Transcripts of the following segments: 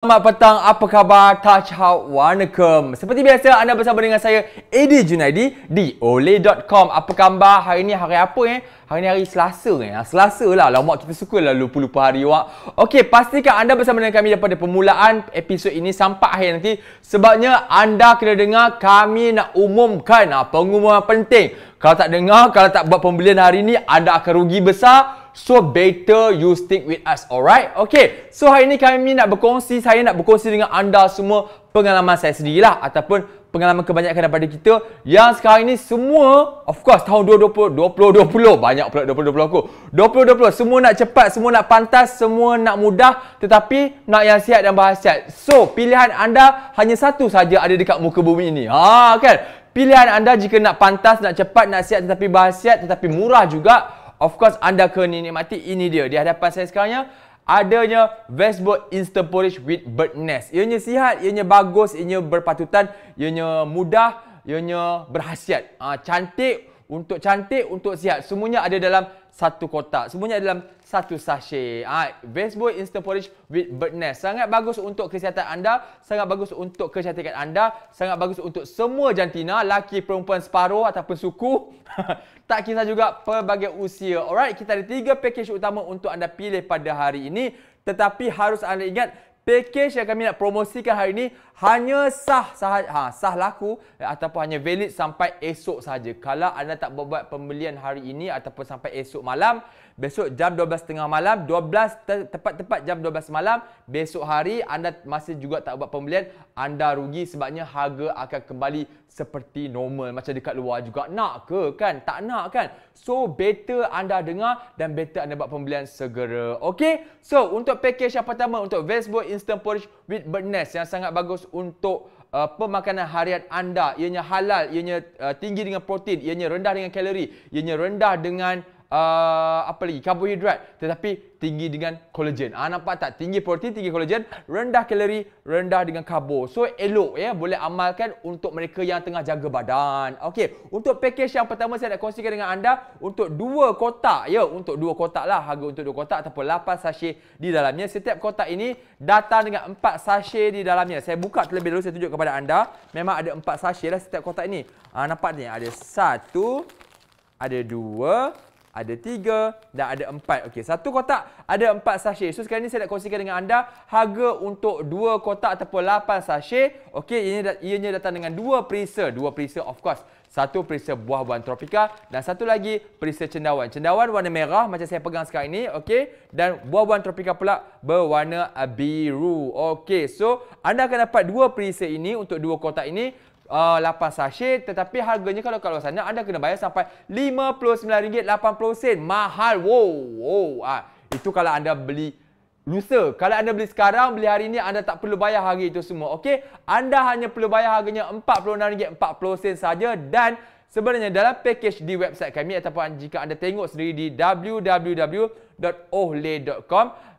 Selamat petang, apa khabar Touch Out Wanakum? Seperti biasa, anda bersama dengan saya, Adi Junaidi di Olay.com. Apa khabar? Hari ni hari apa eh? Hari ni hari Selasa ni. Eh? Ah, Selasa lah. Lama kita suka lah lupa-lupa hari awak. Okey, pastikan anda bersama dengan kami daripada permulaan episod ini sampai akhir nanti. Sebabnya anda kena dengar kami nak umumkan ah, pengumuman penting. Kalau tak dengar, kalau tak buat pembelian hari ni, anda akan rugi besar. So better you stick with us, alright? Okay, so hari ni kami nak berkongsi, saya nak berkongsi dengan anda semua pengalaman saya sendirilah ataupun pengalaman kebanyakan daripada kita yang sekarang ni semua of course tahun 2020 2020 banyak pula 2020 aku 2020 semua nak cepat semua nak pantas semua nak mudah tetapi nak yang sihat dan berhasiat so pilihan anda hanya satu saja ada dekat muka bumi ni ha kan pilihan anda jika nak pantas nak cepat nak sihat tetapi bahasiat, tetapi murah juga Of course anda kena nikmati ini dia di hadapan saya sekarangnya adanya Vesbo insta Porridge with Bird Nest. Ianya sihat, ianya bagus, ianya berpatutan, ianya mudah, ianya berhasiat. Ha, cantik untuk cantik untuk sihat. Semuanya ada dalam satu kotak. Semuanya dalam satu sachet. Ha, ah, insta Instant Porridge with Bird Nest. Sangat bagus untuk kesihatan anda, sangat bagus untuk kecantikan anda, sangat bagus untuk semua jantina, laki, perempuan separuh ataupun suku. tak kisah juga pelbagai usia. Alright, kita ada tiga package utama untuk anda pilih pada hari ini. Tetapi harus anda ingat, package yang kami nak promosikan hari ini hanya sah sah ha, sah laku eh, ataupun hanya valid sampai esok saja. Kalau anda tak buat pembelian hari ini ataupun sampai esok malam, Besok jam 12.30 malam, 12 tepat-tepat jam 12 malam, besok hari anda masih juga tak buat pembelian, anda rugi sebabnya harga akan kembali seperti normal macam dekat luar juga. Nak ke kan? Tak nak kan? So better anda dengar dan better anda buat pembelian segera. Okay? So untuk package yang pertama untuk Vegetable Instant Porridge with Bird yang sangat bagus untuk Uh, pemakanan harian anda ianya halal ianya uh, tinggi dengan protein ianya rendah dengan kalori ianya rendah dengan Ah, apa lagi karbohidrat tetapi tinggi dengan kolagen. Ah ha, nampak tak tinggi protein tinggi kolagen, rendah kalori, rendah dengan karbo. So elok ya boleh amalkan untuk mereka yang tengah jaga badan. Okey, untuk package yang pertama saya nak kongsikan dengan anda untuk dua kotak ya, untuk dua kotak lah harga untuk dua kotak ataupun 8 sachet di dalamnya. Setiap kotak ini datang dengan empat sachet di dalamnya. Saya buka terlebih dahulu saya tunjuk kepada anda. Memang ada empat sachet lah setiap kotak ini. Ah ha, nampak ni ada satu, ada dua ada tiga dan ada empat. Okey, satu kotak ada empat sachet. So sekarang ni saya nak kongsikan dengan anda harga untuk dua kotak ataupun lapan sachet. Okey, ini ianya datang dengan dua perisa. Dua perisa of course. Satu perisa buah-buahan tropika dan satu lagi perisa cendawan. Cendawan warna merah macam saya pegang sekarang ini. Okey. Dan buah-buahan tropika pula berwarna biru. Okey. So anda akan dapat dua perisa ini untuk dua kotak ini uh, ah, 8 sachet tetapi harganya kalau kat luar sana anda kena bayar sampai RM59.80 mahal wow wow ah itu kalau anda beli lusa kalau anda beli sekarang beli hari ini anda tak perlu bayar harga itu semua okey anda hanya perlu bayar harganya RM46.40 saja dan sebenarnya dalam package di website kami ataupun jika anda tengok sendiri di www.ohle.com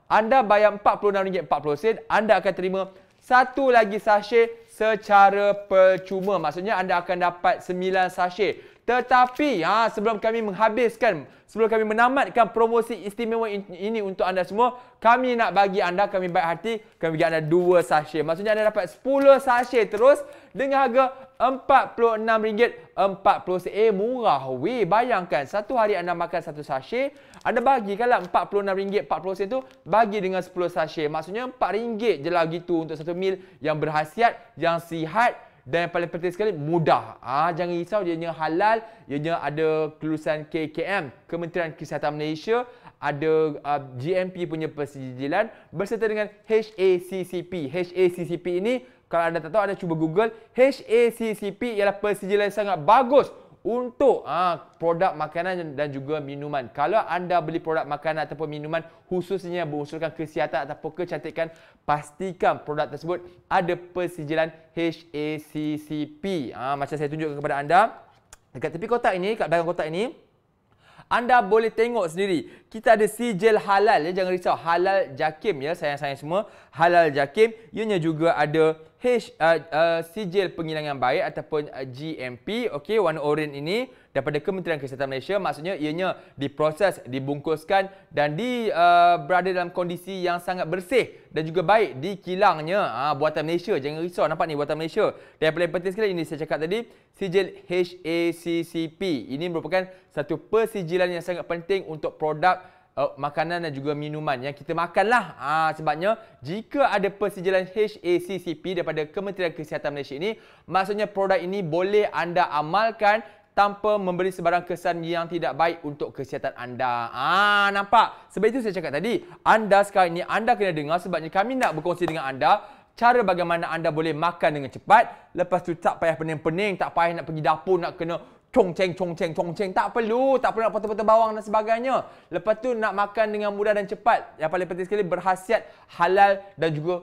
anda bayar RM46.40 anda akan terima satu lagi sachet secara percuma. Maksudnya anda akan dapat 9 sachet. Tetapi ha, sebelum kami menghabiskan, sebelum kami menamatkan promosi istimewa ini untuk anda semua, kami nak bagi anda, kami baik hati, kami bagi anda 2 sachet. Maksudnya anda dapat 10 sachet terus dengan harga RM46.40 sen. Murah weh. Bayangkan satu hari anda makan satu sachet. Anda bagikanlah RM46.40 sen tu. Bagi dengan 10 sachet. Maksudnya RM4 je lah gitu untuk satu meal yang berhasiat, yang sihat. Dan yang paling penting sekali, mudah. ha, jangan risau, ianya halal. Ianya ada kelulusan KKM, Kementerian Kesihatan Malaysia. Ada uh, ah, GMP punya persijilan. Berserta dengan HACCP. HACCP ini kalau anda tak tahu, anda cuba google. HACCP ialah persijilan yang sangat bagus untuk ha, produk makanan dan juga minuman. Kalau anda beli produk makanan ataupun minuman khususnya berusulkan kesihatan ataupun kecantikan, pastikan produk tersebut ada persijilan HACCP. Ha, ah, macam saya tunjukkan kepada anda. Dekat tepi kotak ini, kat belakang kotak ini, anda boleh tengok sendiri. Kita ada sijil halal ya, jangan risau. Halal Jakim ya, sayang-sayang semua. Halal Jakim. Ianya juga ada H, uh, uh, sijil penghilangan baik ataupun uh, GMP. Okey, warna oranye ini daripada Kementerian Kesihatan Malaysia maksudnya ianya diproses, dibungkuskan dan di uh, berada dalam kondisi yang sangat bersih dan juga baik di kilangnya ha, uh, buatan Malaysia. Jangan risau nampak ni buatan Malaysia. Dan yang paling penting sekali ini saya cakap tadi sijil HACCP. Ini merupakan satu persijilan yang sangat penting untuk produk Uh, makanan dan juga minuman yang kita makanlah uh, sebabnya jika ada persijilan HACCP daripada Kementerian Kesihatan Malaysia ini maksudnya produk ini boleh anda amalkan tanpa memberi sebarang kesan yang tidak baik untuk kesihatan anda. Ah, nampak? Sebab itu saya cakap tadi, anda sekarang ini anda kena dengar sebabnya kami nak berkongsi dengan anda cara bagaimana anda boleh makan dengan cepat. Lepas tu tak payah pening-pening, tak payah nak pergi dapur nak kena cong ceng cong ceng cong ceng tak perlu tak perlu nak potong-potong bawang dan sebagainya lepas tu nak makan dengan mudah dan cepat yang paling penting sekali berhasiat halal dan juga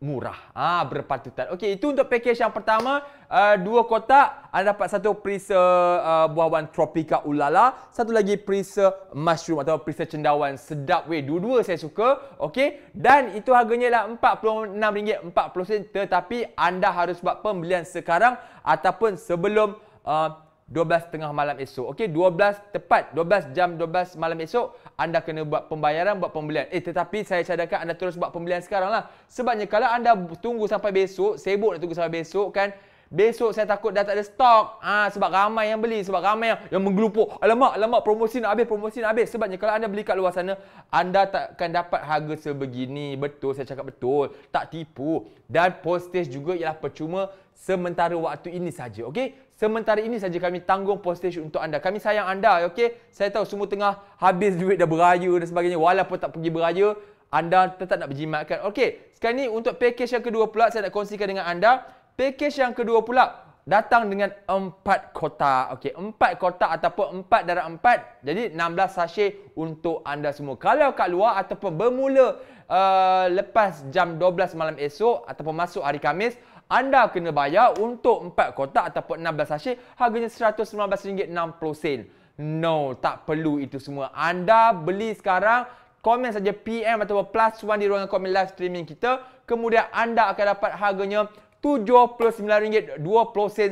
murah. Ah ha, berpatutan. Okey, itu untuk pakej yang pertama, uh, dua kotak anda dapat satu perisa uh, buah-buahan tropika ulala, satu lagi perisa mushroom atau perisa cendawan sedap weh. Dua-dua saya suka. Okey, dan itu harganya lah RM46.40 tetapi anda harus buat pembelian sekarang ataupun sebelum uh, 12.30 malam esok. Okey, 12 tepat 12 jam 12 malam esok anda kena buat pembayaran buat pembelian. Eh tetapi saya cadangkan anda terus buat pembelian sekaranglah. Sebabnya kalau anda tunggu sampai besok, sibuk nak tunggu sampai besok kan, Besok saya takut dah tak ada stok. Ah ha, sebab ramai yang beli, sebab ramai yang yang menggelupuk. Alamak, alamak promosi nak habis, promosi nak habis. Sebabnya kalau anda beli kat luar sana, anda takkan dapat harga sebegini. Betul saya cakap betul. Tak tipu. Dan postage juga ialah percuma sementara waktu ini saja, okey? Sementara ini saja kami tanggung postage untuk anda. Kami sayang anda, okey? Saya tahu semua tengah habis duit dah beraya dan sebagainya. Walaupun tak pergi beraya, anda tetap nak berjimatkan. Okey, sekarang ni untuk package yang kedua pula saya nak kongsikan dengan anda. Package yang kedua pula datang dengan empat kotak. Okey, empat kotak ataupun empat darab empat. Jadi, 16 sachet untuk anda semua. Kalau kat luar ataupun bermula uh, lepas jam 12 malam esok ataupun masuk hari Kamis, anda kena bayar untuk empat kotak ataupun 16 sachet harganya RM119.60. No, tak perlu itu semua. Anda beli sekarang, komen saja PM atau plus one di ruangan komen live streaming kita. Kemudian anda akan dapat harganya RM79.20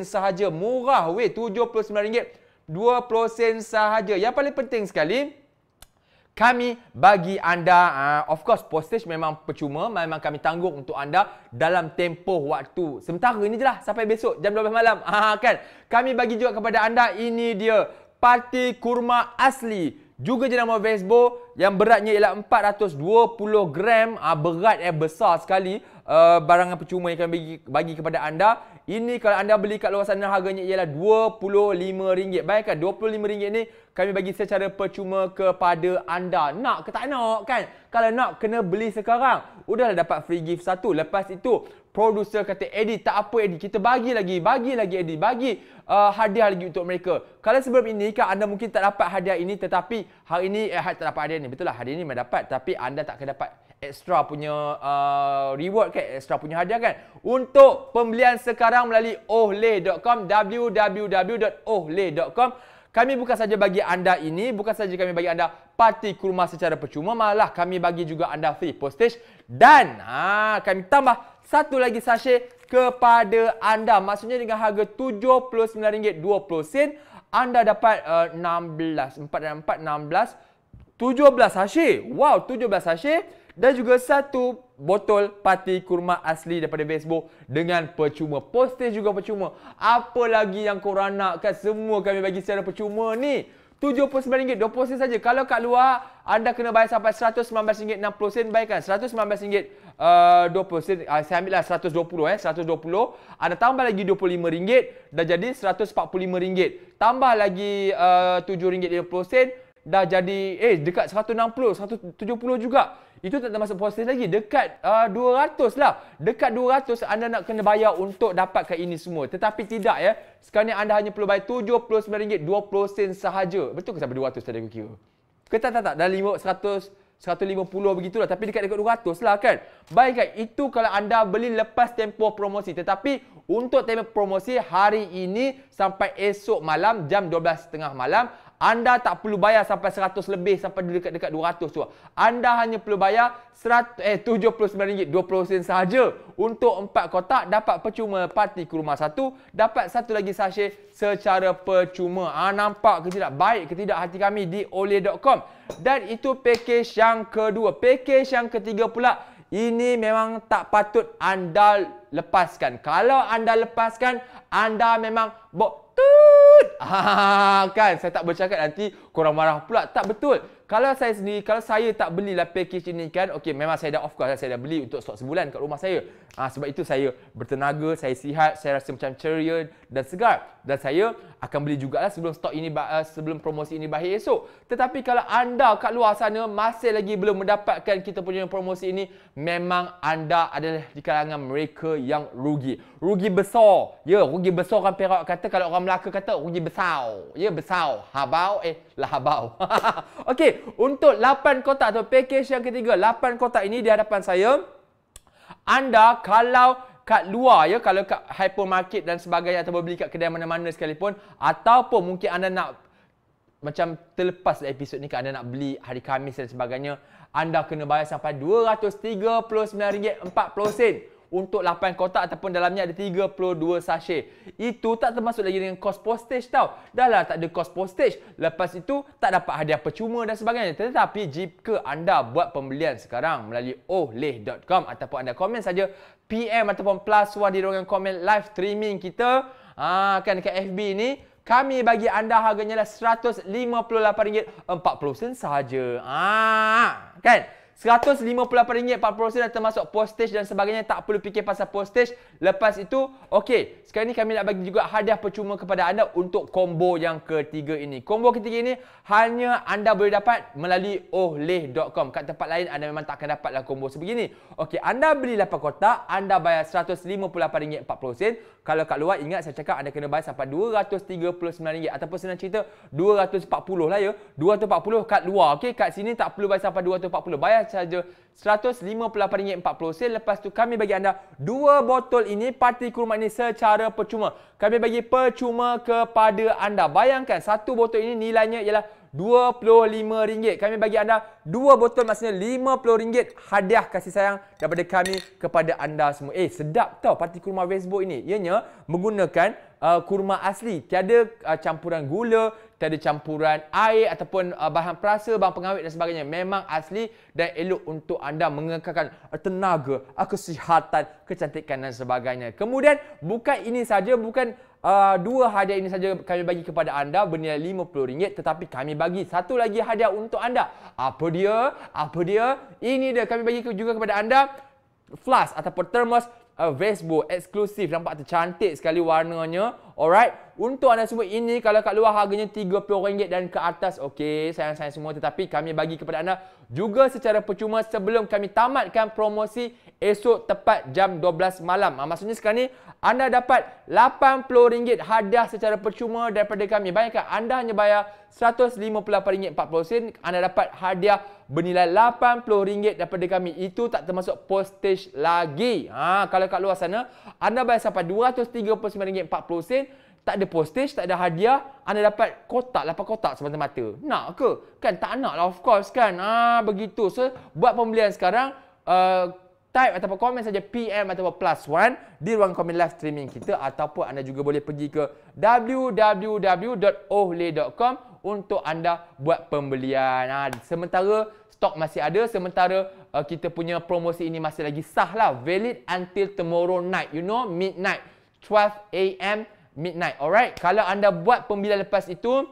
sahaja. Murah weh RM79.20 sahaja. Yang paling penting sekali kami bagi anda uh, of course postage memang percuma memang kami tanggung untuk anda dalam tempoh waktu sementara ini je lah, sampai besok jam 12 malam ha kan kami bagi juga kepada anda ini dia parti kurma asli juga jenama Vesbo yang beratnya ialah 420 gram uh, berat eh besar sekali uh, eh, barangan percuma yang kami bagi, bagi kepada anda. Ini kalau anda beli kat luar sana harganya ialah RM25. Bayangkan RM25 ni kami bagi secara percuma kepada anda. Nak ke tak nak kan? Kalau nak kena beli sekarang. Udahlah dapat free gift satu. Lepas itu producer kata Eddie tak apa Eddie kita bagi lagi bagi lagi Eddie bagi uh, hadiah lagi untuk mereka kalau sebelum ini kan anda mungkin tak dapat hadiah ini tetapi hari ini eh, tak dapat hadiah ini betul lah hadiah ini mendapat tapi anda tak akan dapat extra punya uh, reward kan extra punya hadiah kan untuk pembelian sekarang melalui ohle.com www.ohle.com kami bukan saja bagi anda ini bukan saja kami bagi anda parti kurma secara percuma malah kami bagi juga anda free postage dan ha kami tambah satu lagi sachet kepada anda maksudnya dengan harga RM79.20 anda dapat uh, 16 4 dan 4 16 17 sachet wow 17 sachet dan juga satu botol pati kurma asli daripada Besbo dengan percuma. Postage juga percuma. Apa lagi yang korang nak kan? Semua kami bagi secara percuma ni. RM79, RM20 saja. Kalau kat luar, anda kena bayar sampai RM119.60. Baikkan RM119.20. Uh, ah, saya ambil lah RM120. Eh. 120 Anda tambah lagi RM25. Dah jadi RM145. Tambah lagi RM7.50. Uh, dah jadi eh dekat 160 170 juga itu tak termasuk proses lagi. Dekat uh, ah, 200 lah. Dekat 200 anda nak kena bayar untuk dapatkan ini semua. Tetapi tidak ya. Sekarang anda hanya perlu bayar RM79.20 sahaja. Betul ke sampai 200 tadi aku kira? Ke tak tak tak. Dalam 100 150 begitulah tapi dekat-dekat 200 lah kan. Baiklah itu kalau anda beli lepas tempoh promosi. Tetapi untuk tempoh promosi hari ini sampai esok malam jam 12.30 malam anda tak perlu bayar sampai 100 lebih sampai dekat-dekat 200 tu. Anda hanya perlu bayar 100, eh, RM79, 20 sen sahaja untuk empat kotak dapat percuma parti ke rumah satu, dapat satu lagi sachet secara percuma. Ha, nampak ke tidak? Baik ke tidak hati kami di oleh.com. Dan itu package yang kedua. Package yang ketiga pula, ini memang tak patut anda lepaskan. Kalau anda lepaskan, anda memang tut. Ah, kan saya tak bercakap nanti korang marah pula. Tak betul kalau saya sendiri, kalau saya tak beli lah package ini kan, okay, memang saya dah off course lah, saya dah beli untuk stok sebulan kat rumah saya. Ha, sebab itu saya bertenaga, saya sihat, saya rasa macam ceria dan segar. Dan saya akan beli juga lah sebelum stok ini eh, sebelum promosi ini bahaya esok. Tetapi kalau anda kat luar sana masih lagi belum mendapatkan kita punya promosi ini, memang anda adalah di kalangan mereka yang rugi. Rugi besar. Ya, rugi besar kan Perak kata kalau orang Melaka kata rugi besar. Ya, besar. Habau eh lah habau. okay untuk 8 kotak atau package yang ketiga, 8 kotak ini di hadapan saya. Anda kalau kat luar ya, kalau kat hypermarket dan sebagainya atau beli kat kedai mana-mana sekalipun ataupun mungkin anda nak macam terlepas episod ni kat anda nak beli hari Khamis dan sebagainya, anda kena bayar sampai RM239.40 untuk 8 kotak ataupun dalamnya ada 32 sachet. Itu tak termasuk lagi dengan kos postage tau. Dah lah tak ada kos postage. Lepas itu tak dapat hadiah percuma dan sebagainya. Tetapi jika anda buat pembelian sekarang melalui oleh.com ataupun anda komen saja PM ataupun plus one di ruangan komen live streaming kita aa, ah, kan dekat FB ni kami bagi anda harganya lah RM158.40 sahaja. Ah, kan? RM158.40 dah termasuk postage dan sebagainya. Tak perlu fikir pasal postage. Lepas itu, okey. Sekarang ni kami nak bagi juga hadiah percuma kepada anda untuk combo yang ketiga ini. Combo ketiga ini hanya anda boleh dapat melalui ohleh.com. Kat tempat lain anda memang takkan dapatlah combo sebegini. Okey, anda beli 8 kotak, anda bayar RM158.40. Kalau kat luar ingat saya cakap anda kena bayar sampai RM239 ataupun senang cerita 240 lah ya. 240 kat luar. Okey, kat sini tak perlu bayar sampai 240. Bayar saja RM158.40. Lepas tu kami bagi anda dua botol ini parti kurma ini secara percuma. Kami bagi percuma kepada anda. Bayangkan satu botol ini nilainya ialah RM25. Kami bagi anda dua botol maksudnya RM50 hadiah kasih sayang daripada kami kepada anda semua. Eh, sedap tau parti kurma Vesbo ini. Ianya menggunakan uh, kurma asli. Tiada uh, campuran gula, tiada campuran air ataupun uh, bahan perasa, bahan pengawet dan sebagainya. Memang asli dan elok untuk anda mengekalkan tenaga, kesihatan, kecantikan dan sebagainya. Kemudian, bukan ini saja, bukan... Uh, dua hadiah ini saja kami bagi kepada anda bernilai RM50 tetapi kami bagi satu lagi hadiah untuk anda. Apa dia? Apa dia? Ini dia kami bagi juga kepada anda flask ataupun thermos uh, ah, Vespo eksklusif nampak tercantik sekali warnanya. Alright. Untuk anda semua ini kalau kat luar harganya RM30 dan ke atas okey sayang-sayang semua tetapi kami bagi kepada anda juga secara percuma sebelum kami tamatkan promosi esok tepat jam 12 malam. Ha, maksudnya sekarang ni anda dapat RM80 hadiah secara percuma daripada kami. Bayangkan anda hanya bayar RM158.40 anda dapat hadiah bernilai RM80 daripada kami. Itu tak termasuk postage lagi. Ha, kalau kat luar sana anda bayar sampai RM239.40 tak ada postage, tak ada hadiah, anda dapat kotak, lapan kotak semata-mata. Nak ke? Kan tak nak lah of course kan. Ah begitu. So buat pembelian sekarang, uh, type atau komen saja PM atau plus one di ruang komen live streaming kita ataupun anda juga boleh pergi ke www.ohle.com untuk anda buat pembelian. Ha, sementara stok masih ada, sementara uh, kita punya promosi ini masih lagi sah lah. Valid until tomorrow night, you know, midnight. 12 am midnight, alright? Kalau anda buat pembelian lepas itu,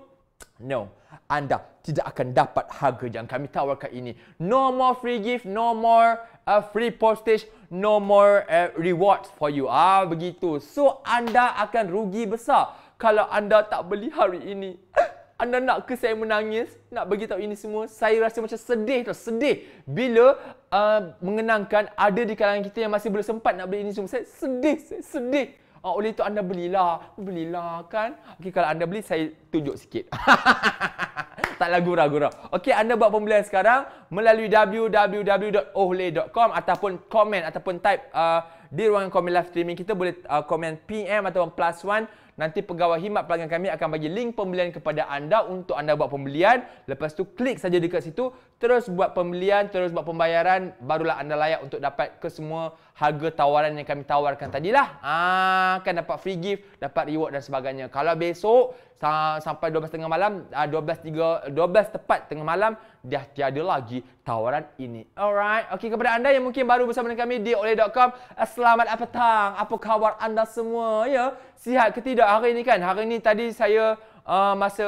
no. Anda tidak akan dapat harga yang kami tawarkan ini. No more free gift, no more a free postage no more uh, rewards for you ah begitu so anda akan rugi besar kalau anda tak beli hari ini anda nak ke saya menangis nak bagi tahu ini semua saya rasa macam sedih tu sedih bila uh, mengenangkan ada di kalangan kita yang masih belum sempat nak beli ini semua saya sedih saya sedih uh, oleh itu anda belilah belilah kan okey kalau anda beli saya tunjuk sikit Taklah gurau-gurau. Okey, anda buat pembelian sekarang melalui www.ohle.com ataupun komen ataupun type uh, di ruangan komen live streaming. Kita boleh uh, komen PM ataupun plus one Nanti pegawai khidmat pelanggan kami akan bagi link pembelian kepada anda untuk anda buat pembelian. Lepas tu klik saja dekat situ, terus buat pembelian, terus buat pembayaran, barulah anda layak untuk dapat ke semua harga tawaran yang kami tawarkan tadilah. Ah, kan dapat free gift, dapat reward dan sebagainya. Kalau besok sampai 12 tengah malam, 12 3 12 tepat tengah malam dah tiada lagi tawaran ini. Alright. Okey kepada anda yang mungkin baru bersama dengan kami di oleh.com, eh, selamat petang. Apa khabar anda semua? Ya. Sihat ke tidak hari ini kan? Hari ini tadi saya uh, masa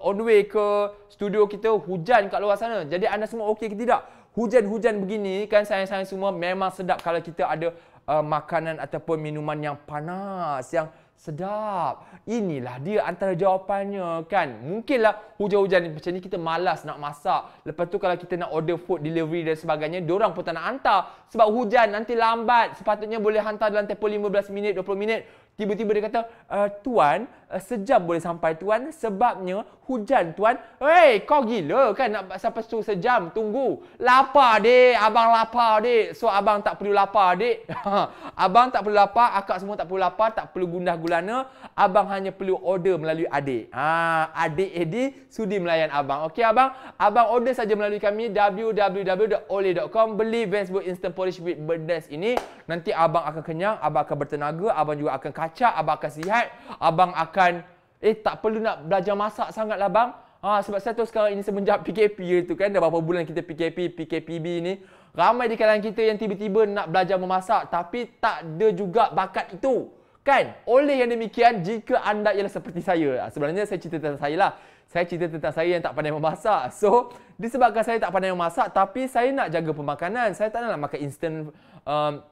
on the way ke studio kita hujan kat luar sana. Jadi anda semua okey ke tidak? Hujan-hujan begini kan sayang-sayang semua memang sedap kalau kita ada uh, makanan ataupun minuman yang panas yang Sedap. Inilah dia antara jawapannya kan. Mungkinlah hujan-hujan macam ni kita malas nak masak. Lepas tu kalau kita nak order food delivery dan sebagainya, diorang pun tak nak hantar. Sebab hujan nanti lambat. Sepatutnya boleh hantar dalam tempoh 15 minit, 20 minit. Tiba-tiba dia kata, uh, Tuan, Eh, sejam boleh sampai tuan sebabnya hujan tuan hey kau gila kan nak sampai tu sejam tunggu lapar dek abang lapar dek so abang tak perlu lapar dek abang tak perlu lapar akak semua tak perlu lapar tak perlu gundah gulana abang hanya perlu order melalui adik ha adik Edi sudi melayan abang okey abang abang order saja melalui kami www.ole.com beli Vans Instant Polish with Berdes ini nanti abang akan kenyang abang akan bertenaga abang juga akan kacak abang akan sihat abang akan makan. Eh tak perlu nak belajar masak sangatlah bang. Ha sebab saya tu sekarang ini semenjak PKP ya tu kan dah berapa bulan kita PKP, PKPB ni. Ramai di kalangan kita yang tiba-tiba nak belajar memasak tapi tak ada juga bakat itu. Kan? Oleh yang demikian jika anda ialah seperti saya. Ha, sebenarnya saya cerita tentang saya lah. Saya cerita tentang saya yang tak pandai memasak. So, disebabkan saya tak pandai memasak tapi saya nak jaga pemakanan. Saya tak nak makan instant um,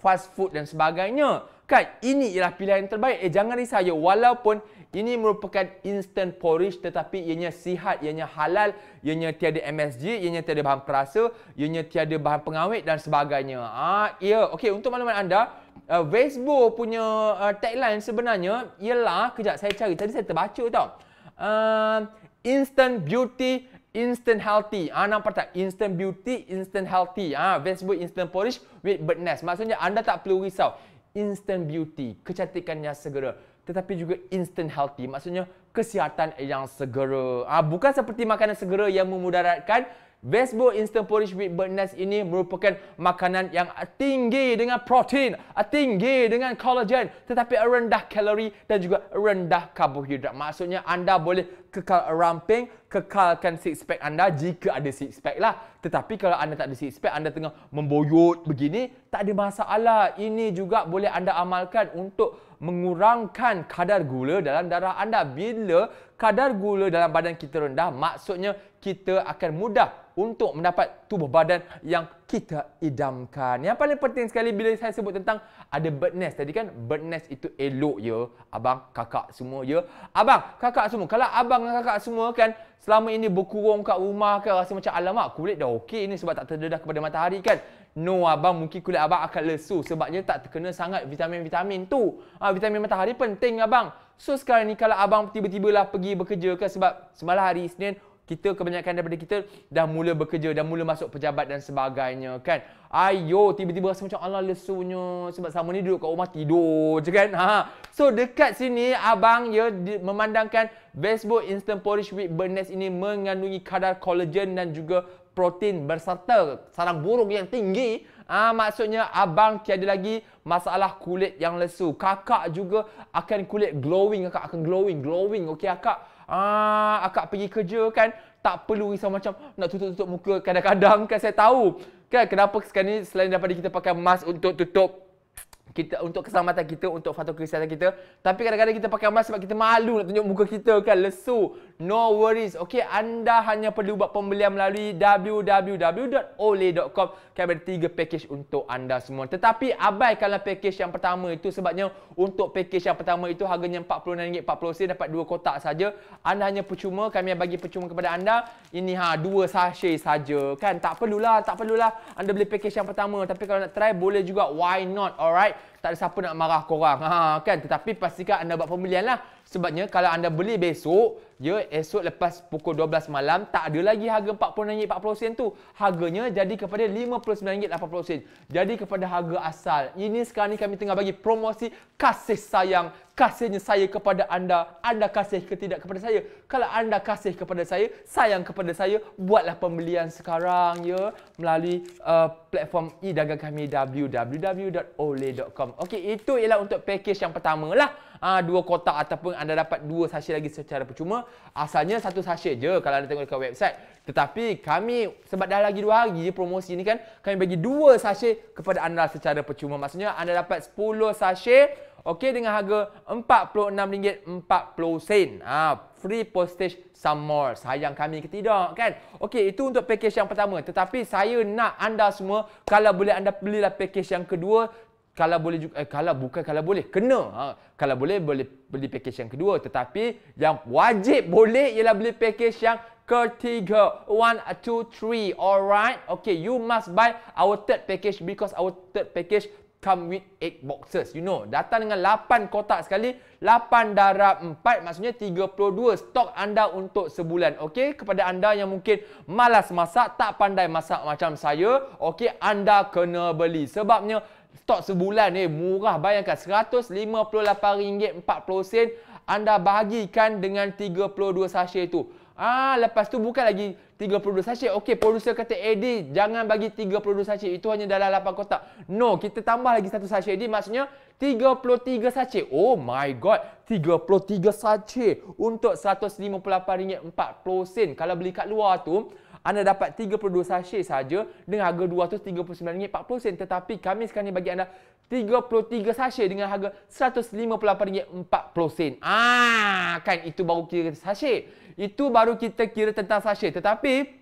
fast food dan sebagainya dekat ini ialah pilihan yang terbaik. Eh jangan risau ya walaupun ini merupakan instant porridge tetapi ianya sihat, ianya halal, ianya tiada MSG, ianya tiada bahan perasa, ianya tiada bahan pengawet dan sebagainya. Ah ha, ya, okey untuk maklumat anda, uh, Vesbo punya uh, tagline sebenarnya ialah kejap saya cari. Tadi saya terbaca tau. Uh, instant beauty Instant healthy. Ah, nampak tak? Instant beauty, instant healthy. Ah, Facebook instant porridge with bird Maksudnya anda tak perlu risau instant beauty, kecantikan yang segera tetapi juga instant healthy maksudnya kesihatan yang segera. Ah ha, bukan seperti makanan segera yang memudaratkan Vesbo Instant Porridge with Bird Nest ini merupakan makanan yang tinggi dengan protein, tinggi dengan collagen tetapi rendah kalori dan juga rendah karbohidrat. Maksudnya anda boleh kekal ramping, kekalkan six pack anda jika ada six pack lah. Tetapi kalau anda tak ada six pack, anda tengah memboyot begini, tak ada masalah. Ini juga boleh anda amalkan untuk mengurangkan kadar gula dalam darah anda. Bila kadar gula dalam badan kita rendah, maksudnya kita akan mudah untuk mendapat tubuh badan yang kita idamkan. Yang paling penting sekali bila saya sebut tentang ada bird nest tadi kan. Bird itu elok ya. Abang, kakak semua ya. Abang, kakak semua. Kalau abang dan kakak semua kan selama ini berkurung kat rumah kan rasa macam alamak kulit dah okey ni sebab tak terdedah kepada matahari kan. No abang, mungkin kulit abang akan lesu sebabnya tak terkena sangat vitamin-vitamin tu. Ha, vitamin matahari penting abang. So sekarang ni kalau abang tiba-tiba lah pergi bekerja kan sebab semalam hari senin kita kebanyakan daripada kita dah mula bekerja, dah mula masuk pejabat dan sebagainya kan. Ayo tiba-tiba rasa macam Allah lesunya sebab sama ni duduk kat rumah tidur je kan. Ha. ha. So dekat sini abang ya memandangkan Facebook Instant Porridge with Burnett ini mengandungi kadar kolagen dan juga protein berserta sarang burung yang tinggi. Ah ha, maksudnya abang tiada lagi masalah kulit yang lesu. Kakak juga akan kulit glowing, kakak akan glowing, glowing. Okey kakak. Ah, akak pergi kerja kan tak perlu risau macam nak tutup-tutup muka kadang-kadang kan saya tahu. Kan kenapa sekarang ni selain daripada kita pakai mask untuk tutup kita untuk keselamatan kita untuk faktor kesihatan kita tapi kadang-kadang kita pakai mask sebab kita malu nak tunjuk muka kita kan lesu no worries okey anda hanya perlu buat pembelian melalui www.ole.com kami ada tiga package untuk anda semua tetapi abaikanlah package yang pertama itu sebabnya untuk package yang pertama itu harganya RM46.40 dapat dua kotak saja anda hanya percuma kami yang bagi percuma kepada anda ini ha dua sachet saja kan tak perlulah tak perlulah anda beli package yang pertama tapi kalau nak try boleh juga why not alright tak ada siapa nak marah korang. Ha, kan? Tetapi pastikan anda buat pemilihan lah. Sebabnya kalau anda beli besok, ya esok lepas pukul 12 malam tak ada lagi harga RM40.40 tu. Harganya jadi kepada RM59.80. Jadi kepada harga asal. Ini sekarang ni kami tengah bagi promosi kasih sayang. Kasihnya saya kepada anda. Anda kasih ke tidak kepada saya. Kalau anda kasih kepada saya, sayang kepada saya, buatlah pembelian sekarang ya. Melalui uh, platform e-dagang kami www.ole.com. Okey, itu ialah untuk package yang pertama lah uh, dua kotak ataupun anda dapat dua sachet lagi secara percuma. Asalnya satu sachet je kalau anda tengok dekat website. Tetapi kami sebab dah lagi dua hari promosi ni kan, kami bagi dua sachet kepada anda secara percuma. Maksudnya anda dapat 10 sachet okey dengan harga RM46.40. Ha, ah, free postage some more. Sayang kami ke tidak kan? Okey, itu untuk package yang pertama. Tetapi saya nak anda semua kalau boleh anda belilah package yang kedua kalau boleh juga eh, kalau bukan kalau boleh kena ha. kalau boleh boleh beli package yang kedua tetapi yang wajib boleh ialah beli package yang ketiga 1 2 3 alright okay you must buy our third package because our third package come with eight boxes you know datang dengan 8 kotak sekali 8 darab 4 maksudnya 32 stok anda untuk sebulan okey kepada anda yang mungkin malas masak tak pandai masak macam saya okey anda kena beli sebabnya stok sebulan ni murah bayangkan RM158.40 anda bahagikan dengan 32 sachet tu. Ah lepas tu bukan lagi 32 sachet. Okey, producer kata AD eh, jangan bagi 32 sachet. Itu hanya dalam 8 kotak. No, kita tambah lagi satu sachet AD maksudnya 33 sachet. Oh my god, 33 sachet untuk RM158.40. Kalau beli kat luar tu anda dapat 32 sachet saja dengan harga RM239.40 tetapi kami sekarang ni bagi anda 33 sachet dengan harga RM158.40. Ah, kan itu baru kira sachet. Itu baru kita kira tentang sachet. Tetapi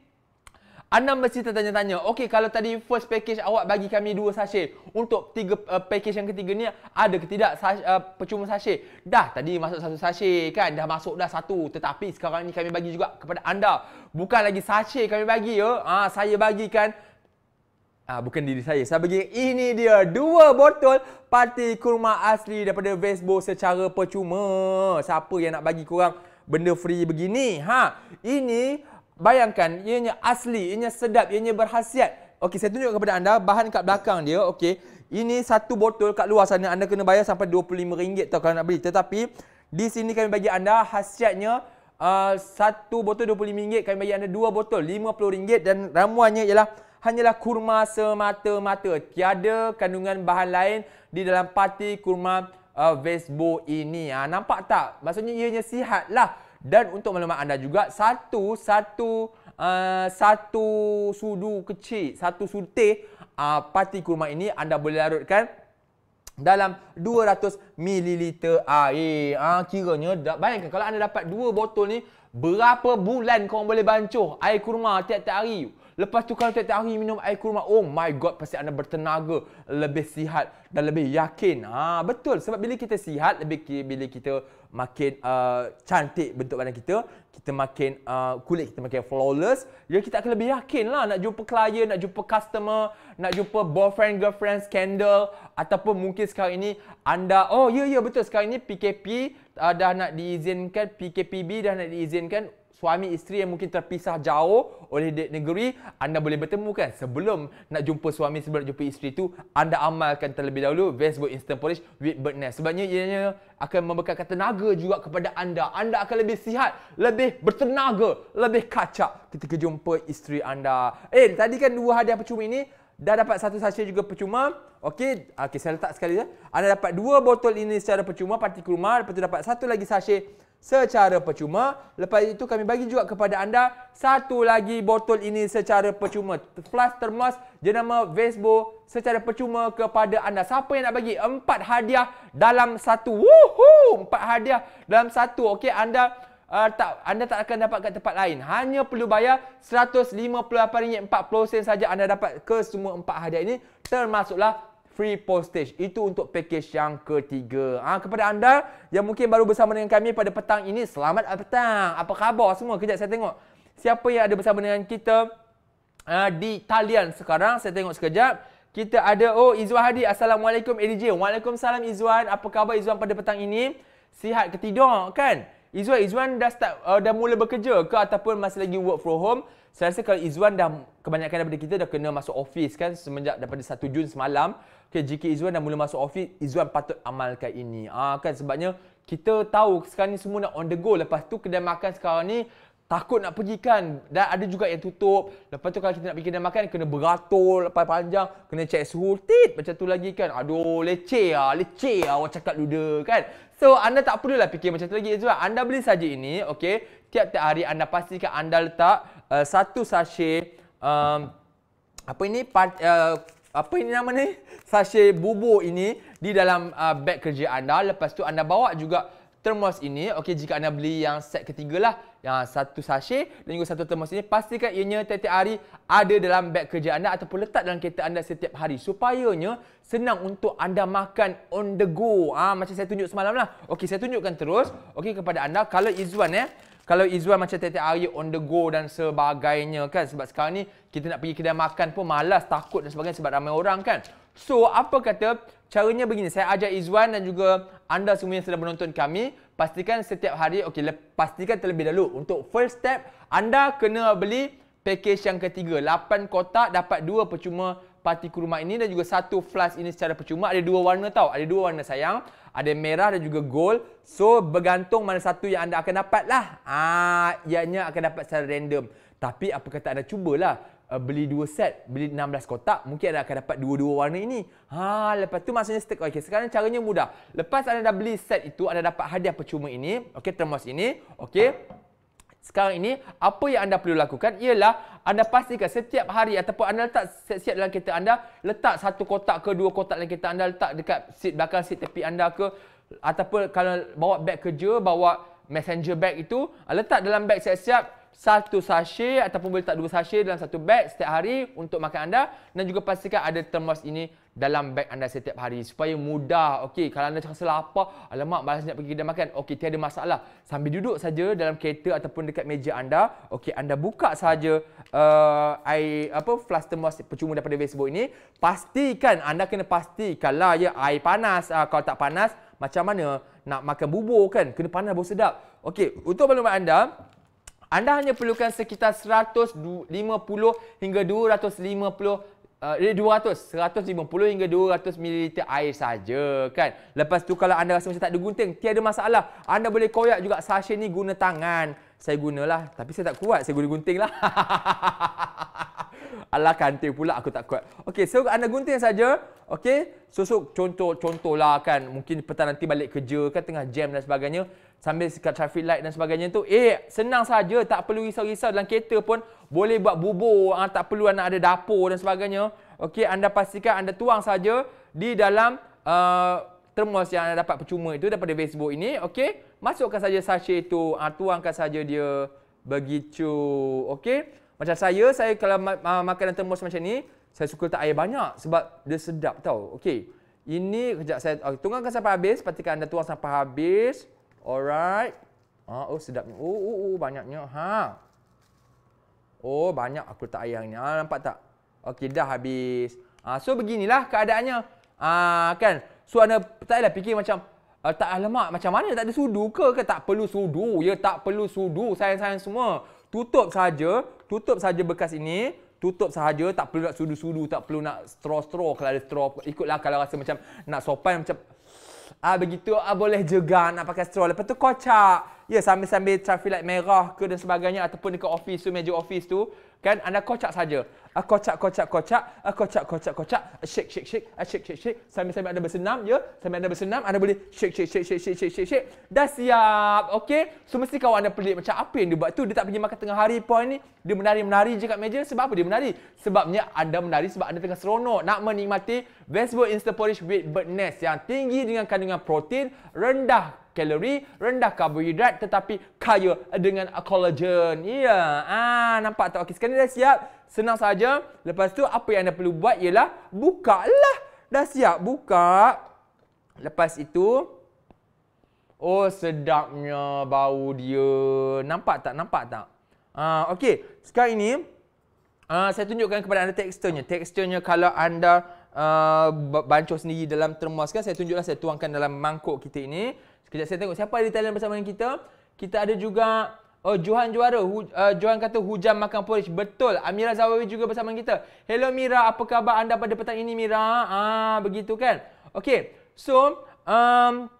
anda mesti tertanya-tanya, okey kalau tadi first package awak bagi kami dua sachet untuk tiga uh, package yang ketiga ni ada ke tidak sash, eh, uh, percuma sachet? Dah tadi masuk satu sachet kan, dah masuk dah satu. Tetapi sekarang ni kami bagi juga kepada anda. Bukan lagi sachet kami bagi ya. Ha, saya bagikan Ha, bukan diri saya. Saya bagi ini dia dua botol parti kurma asli daripada Vesbo secara percuma. Siapa yang nak bagi kurang benda free begini? Ha, ini bayangkan ianya asli, ianya sedap, ianya berhasiat. Okey, saya tunjuk kepada anda bahan kat belakang dia. Okey, ini satu botol kat luar sana anda kena bayar sampai RM25 tau kalau nak beli. Tetapi di sini kami bagi anda hasiatnya uh, satu botol RM25, kami bagi anda dua botol RM50 dan ramuannya ialah hanyalah kurma semata-mata. Tiada kandungan bahan lain di dalam parti kurma uh, Vesbo ini. Ha, nampak tak? Maksudnya ianya sihatlah. lah dan untuk maklumat anda juga satu satu uh, satu sudu kecil satu sudu teh uh, pati kurma ini anda boleh larutkan dalam 200 ml air. Ha, kiranya, bayangkan kalau anda dapat dua botol ni, berapa bulan korang boleh bancuh air kurma tiap-tiap hari. Lepas tu kalau tiap-tiap hari minum air kurma, oh my god, pasti anda bertenaga lebih sihat dan lebih yakin. Ha, betul, sebab bila kita sihat, lebih bila kita makin uh, cantik bentuk badan kita kita makin uh, kulit kita makin flawless ya kita akan lebih yakin lah nak jumpa klien nak jumpa customer nak jumpa boyfriend girlfriend scandal ataupun mungkin sekarang ini anda oh ya yeah, ya yeah, betul sekarang ini PKP uh, dah nak diizinkan PKPB dah nak diizinkan suami isteri yang mungkin terpisah jauh oleh dek negeri, anda boleh bertemu kan sebelum nak jumpa suami sebelum jumpa isteri tu, anda amalkan terlebih dahulu Facebook Instant Polish with Birdness. Sebabnya ianya akan memberikan tenaga juga kepada anda. Anda akan lebih sihat, lebih bertenaga, lebih kacak ketika jumpa isteri anda. Eh, tadi kan dua hadiah percuma ini, dah dapat satu sachet juga percuma. Okey, okay saya letak sekali ya. Anda dapat dua botol ini secara percuma parti rumah, lepas tu dapat satu lagi sachet secara percuma. Lepas itu kami bagi juga kepada anda satu lagi botol ini secara percuma. Flash Thermos jenama Vesbo secara percuma kepada anda. Siapa yang nak bagi? Empat hadiah dalam satu. Woohoo! Empat hadiah dalam satu. Okey, anda uh, tak anda tak akan dapat kat tempat lain. Hanya perlu bayar RM158.40 saja anda dapat ke semua empat hadiah ini. Termasuklah free postage. Itu untuk package yang ketiga. Ha, kepada anda yang mungkin baru bersama dengan kami pada petang ini, selamat petang. Apa khabar semua? Kejap saya tengok siapa yang ada bersama dengan kita uh, di talian sekarang. Saya tengok sekejap. Kita ada, oh Izzuan Hadi. Assalamualaikum ADJ. Waalaikumsalam Izzuan. Apa khabar Izzuan pada petang ini? Sihat ke tidur kan? Izzuan, Izzuan dah, start, uh, dah mula bekerja ke ataupun masih lagi work from home? Saya rasa kalau Izwan dah kebanyakan daripada kita dah kena masuk office kan semenjak daripada 1 Jun semalam. Okay, jika Izwan dah mula masuk office, Izwan patut amalkan ini. Ah kan sebabnya kita tahu sekarang ni semua nak on the go. Lepas tu kedai makan sekarang ni takut nak pergi kan. Dan ada juga yang tutup. Lepas tu kalau kita nak pergi kedai makan kena beratur lepas panjang, kena check suhu tit macam tu lagi kan. Aduh, leceh ah, leceh ah orang cakap luda kan. So anda tak perlulah fikir macam tu lagi Izwan. Anda beli saja ini, okey. Tiap-tiap hari anda pastikan anda letak Uh, satu sachet um, apa ini part, uh, apa ini nama ni sachet bubur ini di dalam uh, beg kerja anda lepas tu anda bawa juga termos ini okey jika anda beli yang set ketiga lah yang satu sachet dan juga satu termos ini pastikan ianya setiap hari ada dalam beg kerja anda ataupun letak dalam kereta anda setiap hari supaya supayanya senang untuk anda makan on the go ah ha, macam saya tunjuk semalam lah okey saya tunjukkan terus okey kepada anda kalau izwan eh kalau Izwan macam tiap-tiap hari on the go dan sebagainya kan Sebab sekarang ni kita nak pergi kedai makan pun malas, takut dan sebagainya sebab ramai orang kan So apa kata caranya begini Saya ajak Izwan dan juga anda semua yang sedang menonton kami Pastikan setiap hari, okay, pastikan terlebih dahulu Untuk first step, anda kena beli package yang ketiga 8 kotak dapat 2 percuma parti kurma ini dan juga satu flask ini secara percuma ada dua warna tau ada dua warna sayang ada merah dan juga gold. So, bergantung mana satu yang anda akan dapat lah. Ah, ianya akan dapat secara random. Tapi, apa kata anda cubalah. Uh, beli dua set, beli 16 kotak, mungkin anda akan dapat dua-dua warna ini. Ha, lepas tu maksudnya stick. Okey, sekarang caranya mudah. Lepas anda dah beli set itu, anda dapat hadiah percuma ini. Okey, termos ini. Okey, sekarang ini, apa yang anda perlu lakukan ialah anda pastikan setiap hari ataupun anda letak siap-siap dalam kereta anda, letak satu kotak ke dua kotak dalam kereta anda, letak dekat seat belakang seat tepi anda ke ataupun kalau bawa beg kerja, bawa messenger bag itu, letak dalam beg siap-siap satu sachet ataupun boleh letak dua sachet dalam satu beg setiap hari untuk makan anda dan juga pastikan ada termos ini dalam beg anda setiap hari supaya mudah okey kalau anda rasa lapar alamak malas nak pergi kedai makan okey tiada masalah sambil duduk saja dalam kereta ataupun dekat meja anda okey anda buka saja uh, air apa flask termos percuma daripada Facebook ini pastikan anda kena pastikan lah ya air panas uh, kalau tak panas macam mana nak makan bubur kan kena panas baru sedap okey untuk maklumat anda anda hanya perlukan sekitar 150 hingga 250 Uh, 200, 150 hingga 200 ml air saja kan. Lepas tu kalau anda rasa macam tak ada gunting, tiada masalah. Anda boleh koyak juga sachet ni guna tangan. Saya gunalah tapi saya tak kuat, saya guna gunting lah. Alah kante pula aku tak kuat. Okey, so anda gunting saja. Okay, susuk so, so, contoh-contohlah kan. Mungkin petang nanti balik kerja kan tengah jam dan sebagainya sambil sekat traffic light dan sebagainya tu eh senang saja tak perlu risau-risau dalam kereta pun boleh buat bubur ha, tak perlu nak ada dapur dan sebagainya okey anda pastikan anda tuang saja di dalam uh, termos yang anda dapat percuma itu daripada Facebook ini okey masukkan saja sachet itu ha, tuangkan saja dia begitu okey macam saya saya kalau ma- ma- makanan termos macam ni saya suka tak air banyak sebab dia sedap tau okey ini kejap saya okay, oh, tuangkan sampai habis pastikan anda tuang sampai habis Alright. Ha, oh, oh sedapnya. Oh, oh, oh banyaknya. Ha. Oh, banyak aku tak ayang ni. Ha, nampak tak? Okey, dah habis. Ha, so beginilah keadaannya. ha, kan. So anda taklah fikir macam uh, tak alamak, macam mana tak ada sudu ke ke tak perlu sudu. Ya tak perlu sudu. Sayang-sayang semua. Tutup saja, tutup saja bekas ini. Tutup saja tak perlu nak sudu-sudu, tak perlu nak straw-straw kalau ada straw. Ikutlah kalau rasa macam nak sopan macam Ah begitu ah boleh juga nak pakai straw. Lepas tu kocak. Ya sambil-sambil traffic light merah ke dan sebagainya ataupun dekat office tu, major office tu, kan anda kocak saja uh, kocak kocak kocak uh, kocak kocak kocak uh, shake shake shake uh, shake shake shake sambil sambil anda bersenam ya sambil anda bersenam anda boleh shake shake shake shake shake shake shake, dah siap okey so mesti kalau anda pelik macam apa yang dia buat tu dia tak pergi makan tengah hari pun ni dia menari-menari je kat meja sebab apa dia menari sebabnya anda menari sebab anda tengah seronok nak menikmati vegetable instant porridge with bird nest yang tinggi dengan kandungan protein rendah kalori, rendah karbohidrat tetapi kaya dengan kolagen Ya. Ah, nampak tak? Okey, sekarang dah siap. Senang saja. Lepas tu apa yang anda perlu buat ialah bukalah. Dah siap buka. Lepas itu Oh sedapnya bau dia. Nampak tak? Nampak tak? Ah, okey. Sekarang ini Uh, saya tunjukkan kepada anda teksturnya. Teksturnya kalau anda uh, bancuh sendiri dalam termos kan, saya tunjuklah saya tuangkan dalam mangkuk kita ini. Sekejap saya tengok siapa ada talent bersama dengan kita. Kita ada juga Oh Johan juara. Hu, uh, Johan kata hujan makan polis Betul. Amira Zawawi juga bersama kita. Hello Mira, apa khabar anda pada petang ini Mira? Ah begitu kan. Okay. So, um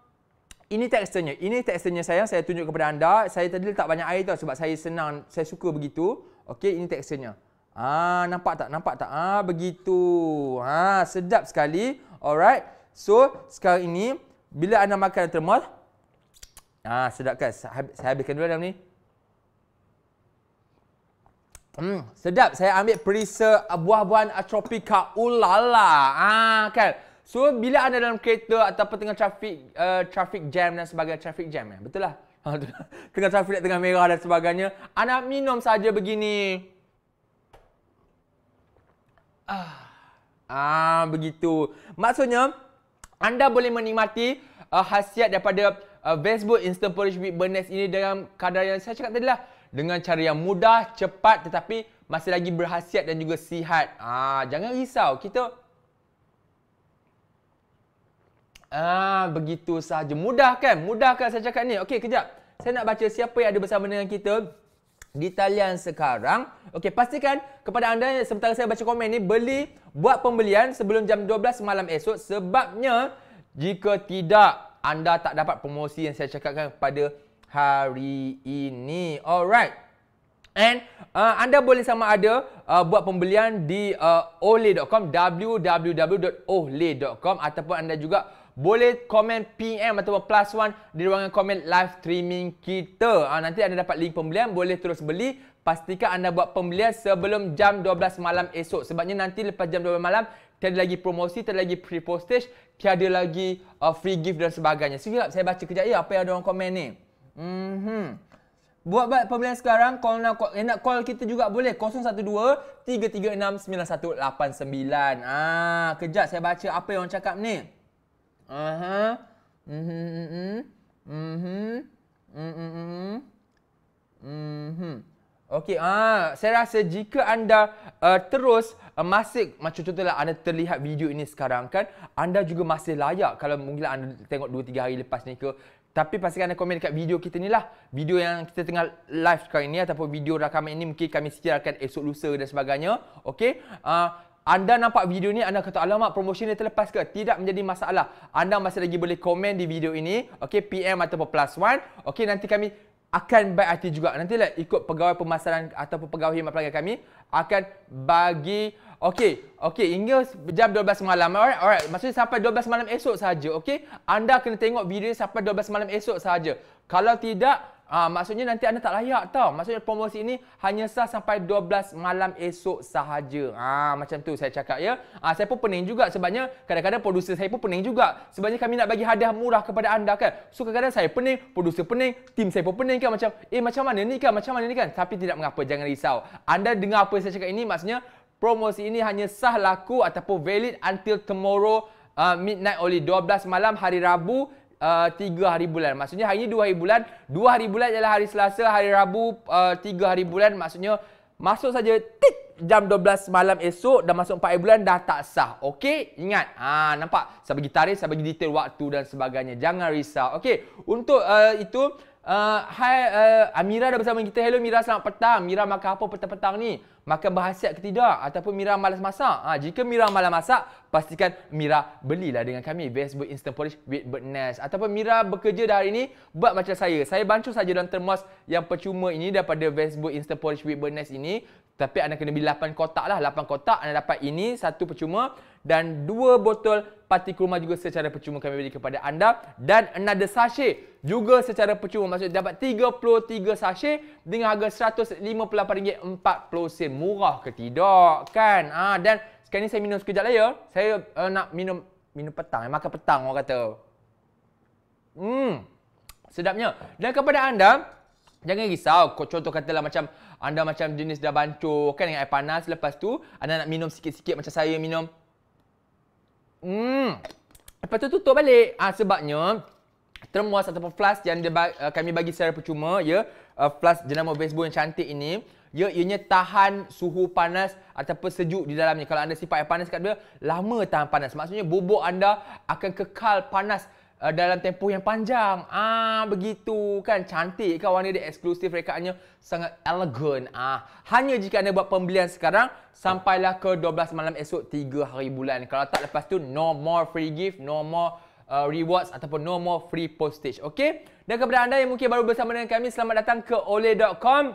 ini teksturnya. Ini teksturnya saya Saya tunjuk kepada anda. Saya tadi letak banyak air tau sebab saya senang, saya suka begitu. Okay, ini teksturnya. Ah, nampak tak? Nampak tak? Ah, begitu. ah, sedap sekali. Alright. So, sekarang ini bila anda makan termal, Ah, sedap kan? Saya habiskan dulu dalam ni. Hmm, sedap. Saya ambil perisa buah-buahan atropika ulala. Ah, kan? So, bila anda dalam kereta ataupun tengah trafik uh, eh, traffic jam dan sebagainya, trafik jam ya. Betul lah. Ha, tengah trafik tengah merah dan sebagainya, anda minum saja begini. Ah. Ah, begitu. Maksudnya anda boleh menikmati uh, eh, hasiat daripada uh, Facebook Instant Porridge with Burness ini dengan kadar yang saya cakap tadi lah dengan cara yang mudah, cepat tetapi masih lagi berhasiat dan juga sihat. Ah, jangan risau. Kita Ah, begitu sahaja. Mudah kan? Mudah kan saya cakap ni? Okey, kejap. Saya nak baca siapa yang ada bersama dengan kita di talian sekarang. Okey, pastikan kepada anda sementara saya baca komen ni beli buat pembelian sebelum jam 12 malam esok sebabnya jika tidak anda tak dapat promosi yang saya cakapkan pada hari ini. Alright. And uh, anda boleh sama ada uh, buat pembelian di uh, ole.com www.ole.com ataupun anda juga boleh komen PM atau plus one di ruangan komen live streaming kita. Uh, nanti anda dapat link pembelian boleh terus beli. Pastikan anda buat pembelian sebelum jam 12 malam esok sebabnya nanti lepas jam 12 malam tiada lagi promosi, tiada lagi free postage, tiada lagi uh, free gift dan sebagainya. Sekejap lah, saya baca kejap ya apa yang ada orang komen ni. Mm-hmm. Buat buat pemilihan sekarang, call nak call, eh, nak call kita juga boleh 012 336 9189. Ah, kejap saya baca apa yang orang cakap ni. Aha. Mhm. Mhm. Mhm. Mhm. Mhm. mhm. mhm. Okey, ah, saya rasa jika anda uh, terus uh, masih macam contohlah anda terlihat video ini sekarang kan, anda juga masih layak kalau mungkin anda tengok 2 3 hari lepas ni ke. Tapi pastikan anda komen dekat video kita ni lah. Video yang kita tengah live sekarang ini ataupun video rakaman ini mungkin kami sediakan esok lusa dan sebagainya. Okey, ah, anda nampak video ni, anda kata alamat promosi ni terlepas ke? Tidak menjadi masalah. Anda masih lagi boleh komen di video ini. Okey, PM ataupun plus one. Okey, nanti kami akan baik hati juga. lah ikut pegawai pemasaran ataupun pegawai khidmat pelanggan kami akan bagi Okey, okey hingga jam 12 malam. Alright, alright. Maksudnya sampai 12 malam esok saja, okey? Anda kena tengok video sampai 12 malam esok saja. Kalau tidak, Ah ha, maksudnya nanti anda tak layak tau. Maksudnya promosi ini hanya sah sampai 12 malam esok sahaja. Ah ha, macam tu saya cakap ya. Ah ha, saya pun pening juga sebabnya kadang-kadang producer saya pun pening juga. Sebabnya kami nak bagi hadiah murah kepada anda kan. So kadang-kadang saya pening, producer pening, tim saya pun pening kan macam eh macam mana ni kan? Macam mana ni kan? Tapi tidak mengapa jangan risau. Anda dengar apa saya cakap ini maksudnya promosi ini hanya sah laku ataupun valid until tomorrow uh, midnight oleh 12 malam hari Rabu uh, 3 hari bulan. Maksudnya hari ini 2 hari bulan. 2 hari bulan ialah hari Selasa, hari Rabu, uh, 3 hari bulan. Maksudnya masuk saja tik jam 12 malam esok dan masuk 4 hari bulan dah tak sah. Okey? Ingat. Ha nampak? Saya bagi tarikh, saya bagi detail waktu dan sebagainya. Jangan risau. Okey. Untuk uh, itu Uh, hai uh, Amira dah bersama kita. Hello Mira selamat petang. Mira makan apa petang-petang ni? Makan berhasiat ke tidak ataupun Mira malas masak? Ha, jika Mira malas masak, pastikan Mira belilah dengan kami Best Bird Instant Polish with Bird Nest. Ataupun Mira bekerja dah hari ini buat macam saya. Saya bancuh saja dalam termos yang percuma ini daripada Best Bird Instant Polish with Bird Nest ini. Tapi anda kena beli 8 kotak lah. 8 kotak anda dapat ini satu percuma dan dua botol pati kurma juga secara percuma kami beri kepada anda dan another sachet juga secara percuma maksud dapat 33 sachet dengan harga RM158.40 murah ke tidak kan ha, dan sekarang ni saya minum sekejap lah ya saya uh, nak minum minum petang eh, makan petang orang kata hmm sedapnya dan kepada anda Jangan risau, contoh katalah macam anda macam jenis dah bancuh kan dengan air panas lepas tu anda nak minum sikit-sikit macam saya minum. Hmm. Lepas tu tutup balik. Ah ha, sebabnya termuas atau flask yang dia, uh, kami bagi secara percuma ya, uh, flask jenama baseball yang cantik ini, ya ianya tahan suhu panas ataupun sejuk di dalamnya. Kalau anda sifat air panas kat dia, lama tahan panas. Maksudnya bubuk anda akan kekal panas uh, dalam tempoh yang panjang. Ah begitu kan cantik kan warna dia eksklusif rekaannya sangat elegan. Ah hanya jika anda buat pembelian sekarang sampailah ke 12 malam esok 3 hari bulan. Kalau tak lepas tu no more free gift, no more uh, rewards ataupun no more free postage. Okay. Dan kepada anda yang mungkin baru bersama dengan kami selamat datang ke ole.com.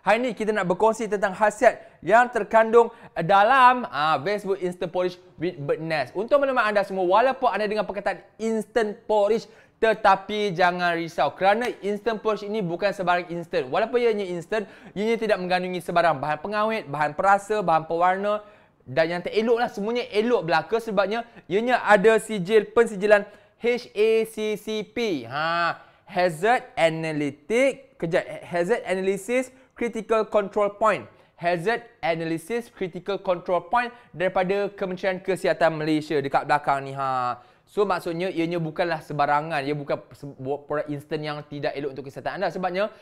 Hari ni kita nak berkongsi tentang khasiat yang terkandung dalam uh, Facebook Instant Polish with Bird Nest. Untuk menemani anda semua, walaupun anda dengan perkataan Instant Polish, tetapi jangan risau kerana instant Polish ini bukan sebarang instant. Walaupun ianya instant, ianya tidak mengandungi sebarang bahan pengawet, bahan perasa, bahan pewarna dan yang tereloklah semuanya elok belaka sebabnya ianya ada sijil pensijilan HACCP. Ha, Hazard Analytic, kejap Hazard Analysis Critical Control Point. Hazard Analysis Critical Control Point daripada Kementerian Kesihatan Malaysia dekat belakang ni ha. So maksudnya ianya bukanlah sebarangan, ia bukan buat produk instant yang tidak elok untuk kesihatan anda sebabnya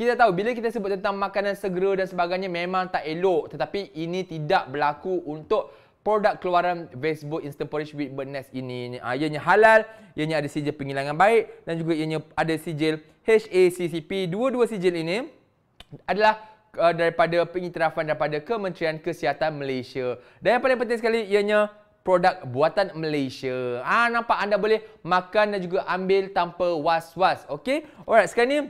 kita tahu bila kita sebut tentang makanan segera dan sebagainya memang tak elok tetapi ini tidak berlaku untuk produk keluaran Facebook Instant Porridge with Bird Nest ini. Ha, ianya halal, ianya ada sijil pengilangan baik dan juga ianya ada sijil HACCP. Dua-dua sijil ini adalah uh, daripada pengiktirafan daripada Kementerian Kesihatan Malaysia. Dan yang paling penting sekali ianya produk buatan Malaysia. Ah nampak anda boleh makan dan juga ambil tanpa was-was. Okey. Alright, sekarang ni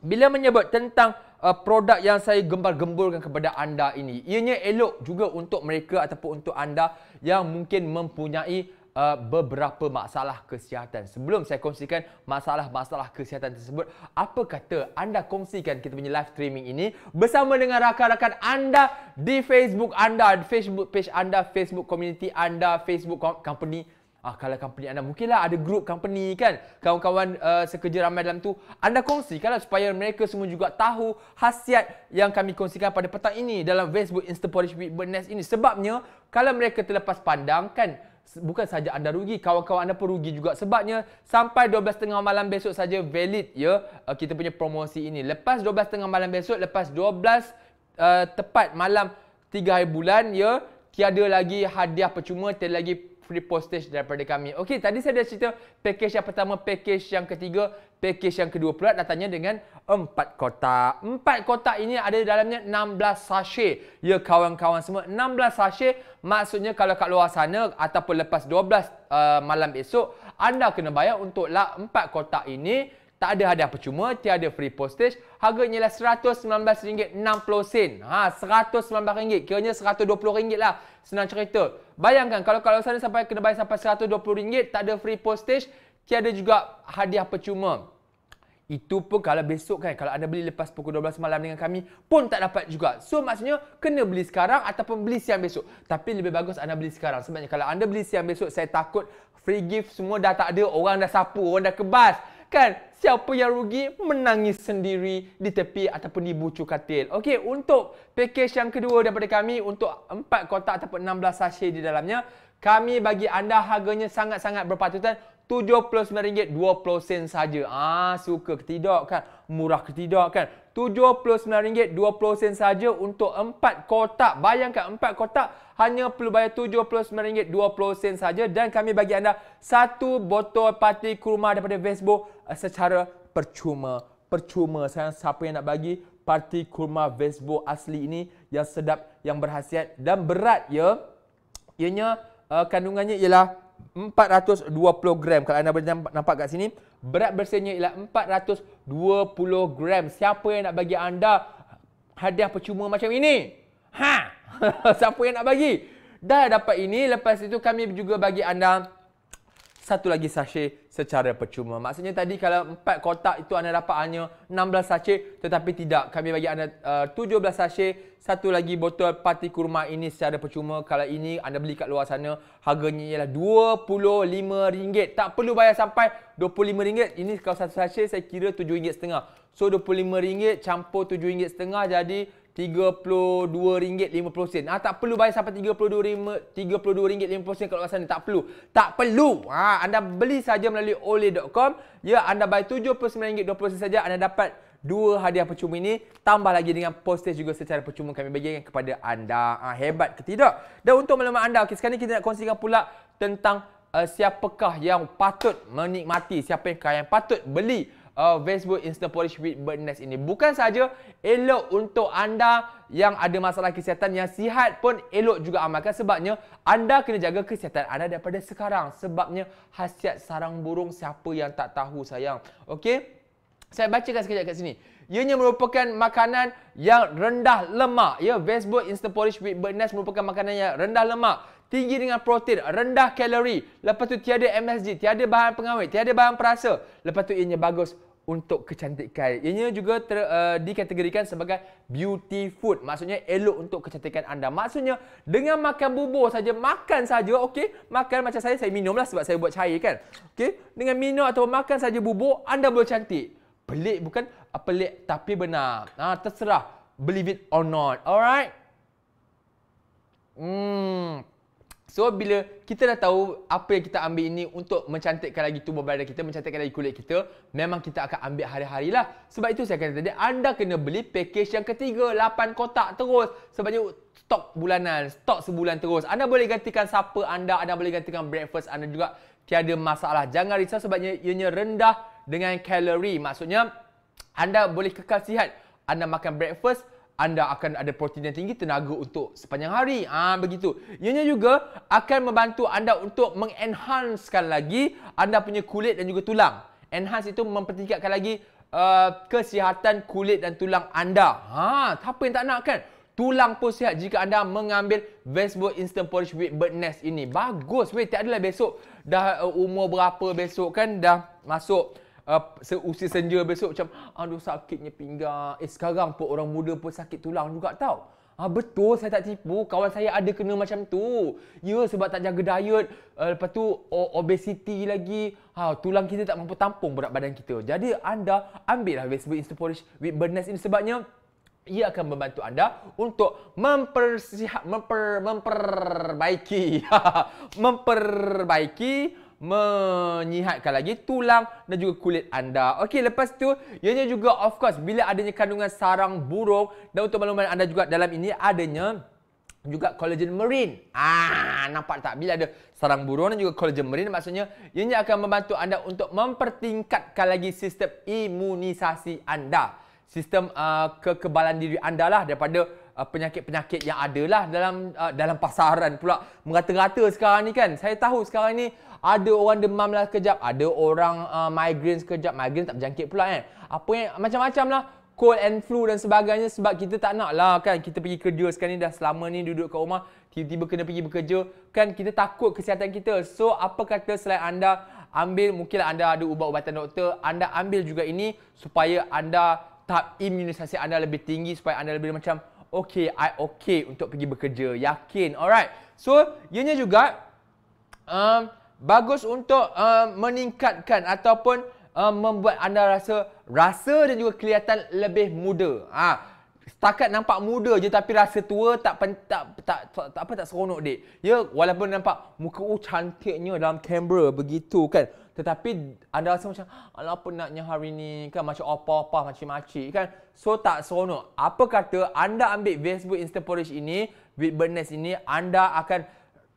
bila menyebut tentang uh, produk yang saya gembar-gemburkan kepada anda ini, ianya elok juga untuk mereka ataupun untuk anda yang mungkin mempunyai uh, beberapa masalah kesihatan. Sebelum saya kongsikan masalah-masalah kesihatan tersebut, apa kata anda kongsikan kita punya live streaming ini bersama dengan rakan-rakan anda di Facebook anda, di Facebook page anda, Facebook community anda, Facebook company Ah, kalau company anda mungkinlah ada grup company kan Kawan-kawan uh, sekerja ramai dalam tu Anda kongsikanlah supaya mereka semua juga tahu Hasiat yang kami kongsikan pada petang ini Dalam Facebook Insta Polish Week Burn ini Sebabnya kalau mereka terlepas pandang kan bukan saja anda rugi, kawan-kawan anda pun rugi juga sebabnya sampai 12.30 malam besok saja valid ya eh, kita punya promosi ini. Lepas 12.30 malam besok, lepas 12 uh, eh, tepat malam 3 hari bulan ya tiada lagi hadiah percuma, tiada lagi free postage daripada kami. Okey, tadi saya dah cerita package yang pertama, package yang ketiga, package yang kedua pula datangnya dengan empat kotak. Empat kotak ini ada dalamnya 16 sachet. Ya kawan-kawan semua, 16 sachet maksudnya kalau kat luar sana ataupun lepas 12 uh, malam esok, anda kena bayar untuklah empat kotak ini tak ada hadiah percuma, tiada free postage. Harganya ialah RM119.60. Ha, RM119. Kiranya RM120 lah. Senang cerita. Bayangkan kalau kalau sana sampai kena bayar sampai RM120, tak ada free postage, tiada juga hadiah percuma. Itu pun kalau besok kan, kalau anda beli lepas pukul 12 malam dengan kami, pun tak dapat juga. So, maksudnya, kena beli sekarang ataupun beli siang besok. Tapi lebih bagus anda beli sekarang. Sebabnya kalau anda beli siang besok, saya takut free gift semua dah tak ada, orang dah sapu, orang dah kebas kan siapa yang rugi menangis sendiri di tepi ataupun di bucu katil. Okey, untuk pakej yang kedua daripada kami untuk empat kotak ataupun 16 sachet di dalamnya, kami bagi anda harganya sangat-sangat berpatutan RM79.20 saja. Ah suka ke tidak kan? Murah ke tidak kan? RM79.20 saja untuk empat kotak. Bayangkan empat kotak hanya perlu bayar RM79.20 saja dan kami bagi anda satu botol parti kurma daripada Vesbo eh, secara percuma. Percuma saya siapa yang nak bagi parti kurma Vesbo asli ini yang sedap, yang berhasiat dan berat ya. Ianya uh, kandungannya ialah 420 gram. Kalau anda boleh nampak kat sini, berat bersihnya ialah 420 gram. Siapa yang nak bagi anda hadiah percuma macam ini? Ha! Siapa yang nak bagi? Dah dapat ini, lepas itu kami juga bagi anda satu lagi sachet secara percuma. Maksudnya tadi kalau empat kotak itu anda dapat hanya 16 sachet tetapi tidak. Kami bagi anda uh, 17 sachet, satu lagi botol pati kurma ini secara percuma. Kalau ini anda beli kat luar sana, harganya ialah RM25. Tak perlu bayar sampai RM25. Ini kalau satu sachet saya kira RM7.5. So RM25 campur RM7.5 jadi RM32.50. Ah tak perlu bayar sampai RM32.50 kalau kat sana tak perlu. Tak perlu. Ha anda beli saja melalui ole.com. Ya anda bayar RM79.20 saja anda dapat dua hadiah percuma ini tambah lagi dengan postage juga secara percuma kami bagikan kepada anda. Ah hebat ke tidak? Dan untuk maklumat anda, okay, sekarang ni kita nak kongsikan pula tentang uh, siapakah yang patut menikmati, siapa yang kaya yang patut beli uh, Facebook Instant Polish with Burnness ini. Bukan saja elok untuk anda yang ada masalah kesihatan yang sihat pun elok juga amalkan sebabnya anda kena jaga kesihatan anda daripada sekarang sebabnya hasiat sarang burung siapa yang tak tahu sayang. Okey? Saya bacakan sekejap kat sini. Ianya merupakan makanan yang rendah lemak. Ya, Facebook Instant Polish with Burnness merupakan makanan yang rendah lemak tinggi dengan protein, rendah kalori, lepas tu tiada MSG, tiada bahan pengawet, tiada bahan perasa. Lepas tu ianya bagus untuk kecantikan. Ianya juga ter, uh, dikategorikan sebagai beauty food. Maksudnya elok untuk kecantikan anda. Maksudnya dengan makan bubur saja, makan saja, okey. Makan macam saya saya minumlah sebab saya buat cair kan. Okey. Dengan minum atau makan saja bubur, anda boleh cantik. Pelik bukan? Uh, pelik tapi benar. Ha terserah believe it or not. Alright. Hmm. So bila kita dah tahu apa yang kita ambil ini untuk mencantikkan lagi tubuh badan kita, mencantikkan lagi kulit kita, memang kita akan ambil hari hari lah. Sebab itu saya kata tadi anda kena beli package yang ketiga, 8 kotak terus. Sebabnya stok bulanan, stok sebulan terus. Anda boleh gantikan supper anda, anda boleh gantikan breakfast anda juga. Tiada masalah. Jangan risau sebabnya ianya rendah dengan kalori. Maksudnya anda boleh kekal sihat. Anda makan breakfast, anda akan ada protein yang tinggi tenaga untuk sepanjang hari. Ah ha, begitu. Ianya juga akan membantu anda untuk mengenhancekan lagi anda punya kulit dan juga tulang. Enhance itu mempertingkatkan lagi uh, kesihatan kulit dan tulang anda. Ha, siapa yang tak nak kan? Tulang pun sihat jika anda mengambil Vesbo Instant Polish with Bird Nest ini. Bagus weh, tak adalah besok dah uh, umur berapa besok kan dah masuk seusia senja besok macam aduh sakitnya pinggang. Eh sekarang pun orang muda pun sakit tulang juga tau. Ah ha, betul saya tak tipu kawan saya ada kena macam tu. Ya sebab tak jaga diet uh, lepas tu obesiti lagi. Ha tulang kita tak mampu tampung berat badan kita. Jadi anda ambillah Vegetable Instant Porridge with Burness ini sebabnya ia akan membantu anda untuk mempersiap memper, memperbaiki memperbaiki menyihatkan lagi tulang dan juga kulit anda. Okey, lepas tu ianya juga of course bila adanya kandungan sarang burung dan untuk maklumat anda juga dalam ini adanya juga collagen marine. Ah, nampak tak bila ada sarang burung dan juga collagen marine maksudnya ianya akan membantu anda untuk mempertingkatkan lagi sistem imunisasi anda. Sistem uh, kekebalan diri anda lah daripada ah, penyakit-penyakit yang adalah dalam ah, dalam pasaran pula merata-rata sekarang ni kan saya tahu sekarang ni ada orang demam lah sekejap, ada orang uh, migraine sekejap, migraine tak berjangkit pula kan. Apa yang macam-macam lah cold and flu dan sebagainya sebab kita tak nak lah kan kita pergi kerja sekarang ni dah selama ni duduk kat rumah tiba-tiba kena pergi bekerja kan kita takut kesihatan kita so apa kata selain anda ambil mungkin anda ada ubat-ubatan doktor anda ambil juga ini supaya anda tahap imunisasi anda lebih tinggi supaya anda lebih macam okay I okay untuk pergi bekerja yakin alright so ianya juga um, bagus untuk uh, meningkatkan ataupun uh, membuat anda rasa rasa dan juga kelihatan lebih muda. Ha. Setakat nampak muda je tapi rasa tua tak pen, tak, tak, tak, tak apa tak seronok dik. Ya walaupun nampak muka oh cantiknya dalam kamera begitu kan. Tetapi anda rasa macam ala naknya hari ni kan macam apa-apa macam-macam kan. So tak seronok. Apa kata anda ambil Facebook Insta Polish ini, Vibness ini, anda akan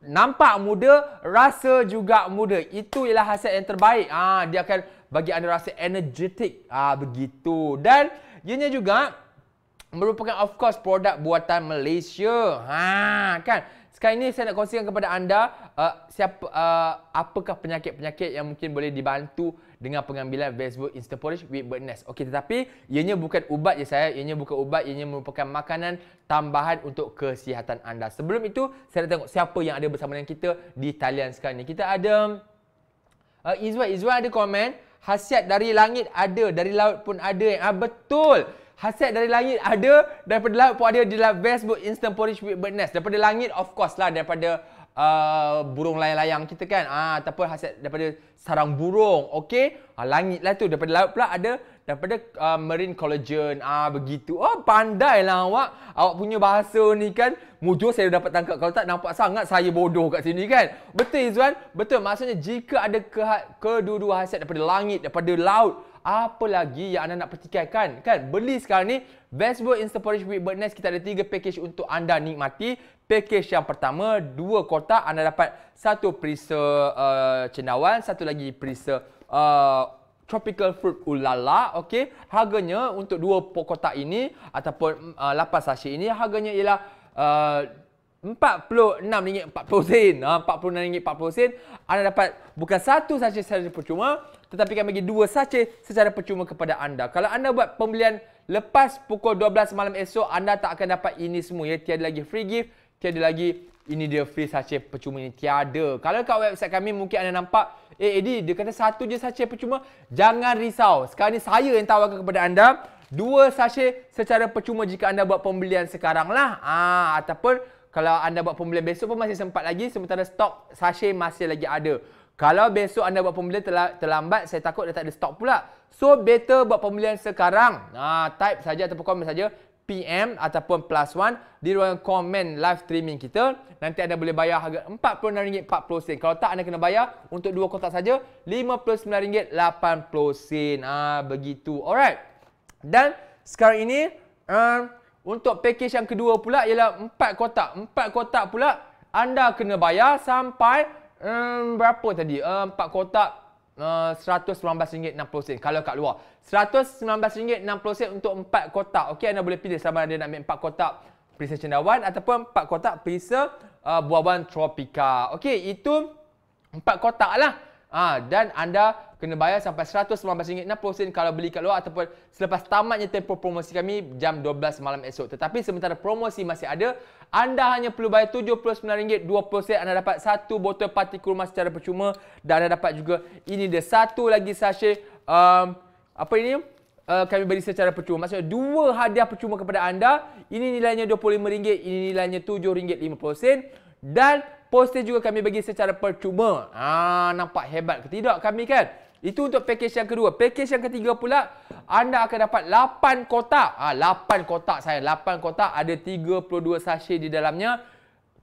nampak muda, rasa juga muda. Itu ialah hasil yang terbaik. Ah ha, dia akan bagi anda rasa energetik. Ah ha, begitu. Dan ianya juga merupakan of course produk buatan Malaysia. Ha kan. Sekarang ini saya nak kongsikan kepada anda uh, siapa uh, apakah penyakit-penyakit yang mungkin boleh dibantu dengan pengambilan Facebook Instant Polish with Burnness. Okey tetapi ianya bukan ubat ya saya, ianya bukan ubat, ianya merupakan makanan tambahan untuk kesihatan anda. Sebelum itu saya nak tengok siapa yang ada bersama dengan kita di talian sekarang ni. Kita ada uh, Izwan, Izwan ada komen, hasiat dari langit ada, dari laut pun ada. Ah uh, betul. Hasiat dari langit ada, daripada laut pun ada di dalam Facebook Instant Porridge with Burnt Daripada langit, of course lah. Daripada uh, burung layang-layang kita kan. Ah, uh, ataupun hasil daripada sarang burung. Okey. Uh, ah, langit lah tu. Daripada laut pula ada daripada uh, marine collagen. Ah, uh, begitu. Oh, pandailah awak. Awak punya bahasa ni kan. Mujur saya dapat tangkap. Kalau tak nampak sangat saya bodoh kat sini kan. Betul Izzuan? Betul. Maksudnya jika ada ke kedua-dua hasil daripada langit, daripada laut. Apa lagi yang anda nak pertikaikan? Kan, beli sekarang ni Vegetable Instant Porridge with Bird Kita ada 3 package untuk anda nikmati. Pakej yang pertama, dua kotak anda dapat satu perisa uh, cendawan, satu lagi perisa uh, tropical fruit ulala okay? harganya untuk dua pokok kotak ini ataupun uh, lapan sachet ini harganya ialah RM46.40 uh, RM46.40 uh, ah, anda dapat bukan satu sachet secara percuma tetapi kami bagi dua sachet secara percuma kepada anda kalau anda buat pembelian lepas pukul 12 malam esok anda tak akan dapat ini semua ya tiada lagi free gift Tiada lagi ini dia free sachet percuma ni tiada. Kalau kat website kami mungkin anda nampak eh Eddie dia kata satu je sachet percuma. Jangan risau. Sekarang ni saya yang tawarkan kepada anda dua sachet secara percuma jika anda buat pembelian sekarang lah. Ah ataupun kalau anda buat pembelian besok pun masih sempat lagi sementara stok sachet masih lagi ada. Kalau besok anda buat pembelian terlambat, saya takut dah tak ada stok pula. So, better buat pembelian sekarang. Ha, type saja ataupun komen saja. PM ataupun plus one di ruang komen live streaming kita. Nanti anda boleh bayar harga RM46.40. Kalau tak, anda kena bayar untuk dua kotak saja RM59.80. Ah, begitu. Alright. Dan sekarang ini, um, untuk package yang kedua pula ialah empat kotak. Empat kotak pula anda kena bayar sampai um, berapa tadi? Uh, empat um, kotak RM119.60 uh, kalau kat luar. RM119.60 untuk 4 kotak. Okey, anda boleh pilih sama ada nak ambil 4 kotak perisa cendawan ataupun 4 kotak perisa uh, buah-buahan tropika. Okey, itu 4 kotak lah. Ah ha, dan anda kena bayar sampai RM119.60 kalau beli kat luar ataupun selepas tamatnya tempoh promosi kami jam 12 malam esok. Tetapi sementara promosi masih ada, anda hanya perlu bayar RM79.20 anda dapat satu botol parti kurma secara percuma dan anda dapat juga ini dia satu lagi sachet um, apa ini? Uh, kami beri secara percuma. Maksudnya dua hadiah percuma kepada anda. Ini nilainya RM25, ini nilainya RM7.50 dan poster juga kami bagi secara percuma. Ha nampak hebat ke tidak kami kan? Itu untuk pakej yang kedua. Pakej yang ketiga pula anda akan dapat 8 kotak. Ha 8 kotak saya, 8 kotak ada 32 sachet di dalamnya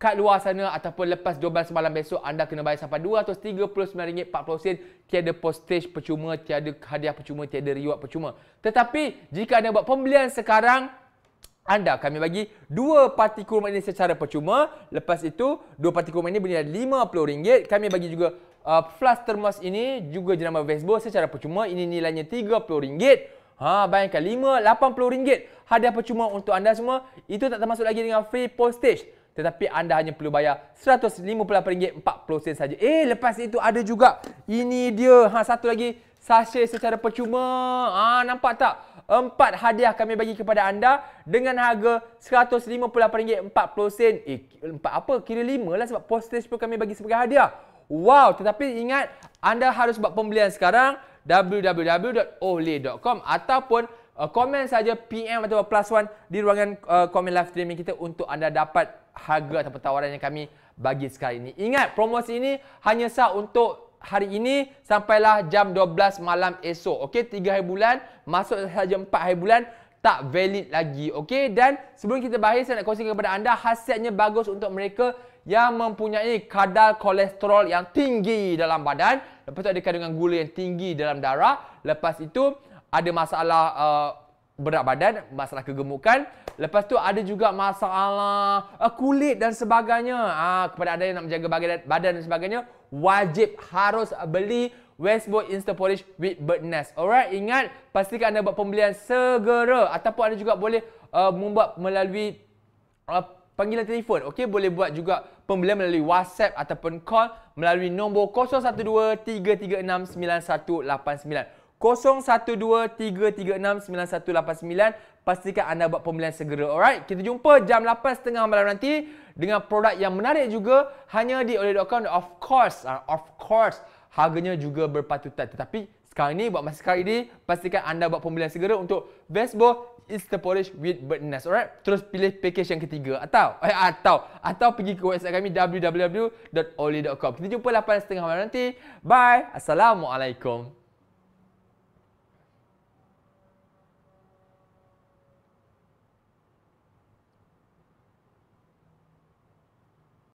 kat luar sana ataupun lepas 12 malam besok anda kena bayar sampai RM239.40 tiada postage percuma, tiada hadiah percuma, tiada reward percuma. Tetapi jika anda buat pembelian sekarang anda kami bagi dua parti kurma ini secara percuma. Lepas itu dua parti kurma ini bernilai RM50. Kami bagi juga uh, flask termos ini juga jenama Vesbo secara percuma. Ini nilainya RM30. Ha, bayangkan RM80 hadiah percuma untuk anda semua. Itu tak termasuk lagi dengan free postage tetapi anda hanya perlu bayar RM158.40 saja. Eh, lepas itu ada juga. Ini dia. Ha, satu lagi. Sachet secara percuma. Ha, nampak tak? Empat hadiah kami bagi kepada anda dengan harga RM158.40. Eh, empat apa? Kira lima lah sebab postage pun kami bagi sebagai hadiah. Wow, tetapi ingat anda harus buat pembelian sekarang www.ole.com ataupun uh, komen saja PM atau plus one di ruangan uh, komen live streaming kita untuk anda dapat harga atau tawaran yang kami bagi sekali ini. Ingat promosi ini hanya sah untuk hari ini sampailah jam 12 malam esok. Okey, 3 hari bulan masuk sahaja 4 hari bulan tak valid lagi. Okey, dan sebelum kita bahas saya nak kongsikan kepada anda hasilnya bagus untuk mereka yang mempunyai kadar kolesterol yang tinggi dalam badan. Lepas tu ada kandungan gula yang tinggi dalam darah. Lepas itu ada masalah uh, berat badan, masalah kegemukan. Lepas tu ada juga masalah eh, kulit dan sebagainya. Uh, kepada ada yang nak menjaga badan dan sebagainya, wajib harus beli Westboard Insta Polish with Bird Nest. Alright, ingat pastikan anda buat pembelian segera ataupun anda juga boleh uh, membuat melalui uh, panggilan telefon. Okey, boleh buat juga pembelian melalui WhatsApp ataupun call melalui nombor 012 336 9189. 0123369189 pastikan anda buat pembelian segera alright kita jumpa jam 8.30 malam nanti dengan produk yang menarik juga hanya di oleh.com of course ah, of course harganya juga berpatutan tetapi sekarang ini buat masa sekarang ini pastikan anda buat pembelian segera untuk is the Polish with Bird alright terus pilih package yang ketiga atau eh, atau atau pergi ke website kami www.oli.com kita jumpa 8.30 malam nanti bye assalamualaikum